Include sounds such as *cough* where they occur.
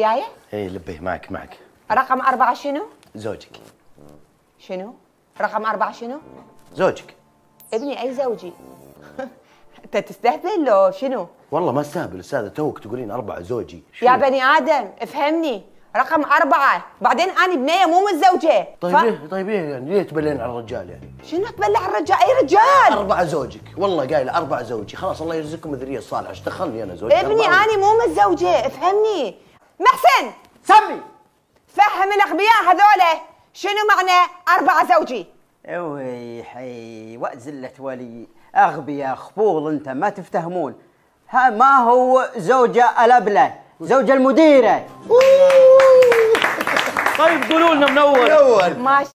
وياي؟ إيه لبيه معك معك رقم أربعة شنو؟ زوجك شنو؟ رقم أربعة شنو؟ زوجك ابني أي زوجي؟ *laughs* أنت تستهبل لو شنو؟ والله ما استهبل أستاذة توك تقولين أربعة زوجي شو؟ يا بني آدم افهمني رقم أربعة بعدين أنا بنية مو متزوجة طيب ف... إيه طيب إيه يعني ليه تبلين على الرجال يعني؟ شنو تبلع على الرجال؟ أي رجال؟ أربعة زوجك والله قايلة أربعة زوجي خلاص الله يرزقكم الذرية الصالحة ايش دخلني أنا زوجي؟ ابني أنا مو متزوجة افهمني محسن سمي فهم الاغبياء هذولا شنو معنى اربع زوجي اوي حي وأزلة ولي اغبياء خبول انت ما تفتهمون ها ما هو زوجة الابله زوجة المديرة طيب قولوا لنا منور منور